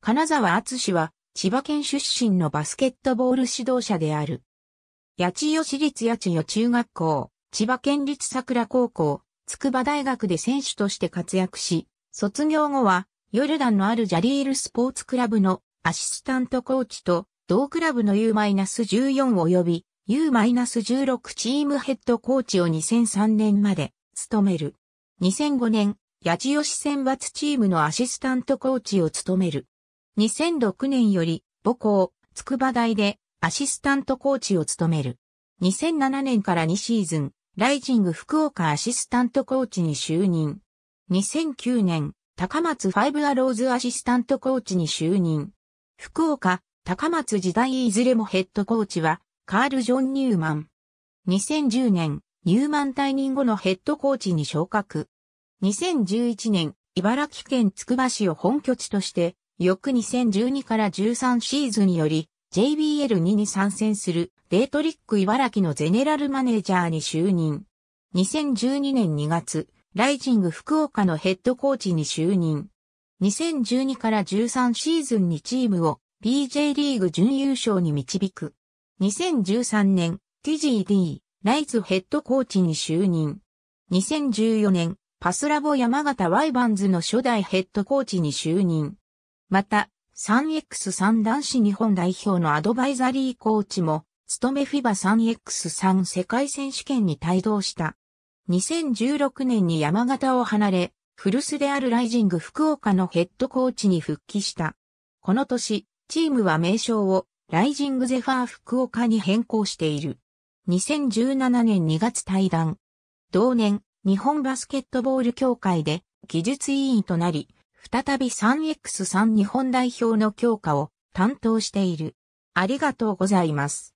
金沢厚氏は、千葉県出身のバスケットボール指導者である。八千代市立八千代中学校、千葉県立桜高校、筑波大学で選手として活躍し、卒業後は、ヨルダンのあるジャリールスポーツクラブのアシスタントコーチと、同クラブの U-14 及び U-16 チームヘッドコーチを2003年まで務める。2005年、八千代市選抜チームのアシスタントコーチを務める。2006年より母校、筑波大でアシスタントコーチを務める。2007年から2シーズン、ライジング福岡アシスタントコーチに就任。2009年、高松ファイブアローズアシスタントコーチに就任。福岡、高松時代いずれもヘッドコーチは、カール・ジョン・ニューマン。2010年、ニューマン退任後のヘッドコーチに昇格。2011年、茨城県つくば市を本拠地として、翌2012から13シーズンより JBL2 に参戦するデートリック茨城のゼネラルマネージャーに就任。2012年2月、ライジング福岡のヘッドコーチに就任。2012から13シーズンにチームを BJ リーグ準優勝に導く。2013年、TGD、ライズヘッドコーチに就任。2014年、パスラボ山形ワイバンズの初代ヘッドコーチに就任。また、3X3 男子日本代表のアドバイザリーコーチも、務めフィバ3 x 3世界選手権に帯同した。2016年に山形を離れ、古巣であるライジング福岡のヘッドコーチに復帰した。この年、チームは名称をライジングゼファー福岡に変更している。2017年2月退団。同年、日本バスケットボール協会で技術委員となり、再び 3X3 日本代表の強化を担当している。ありがとうございます。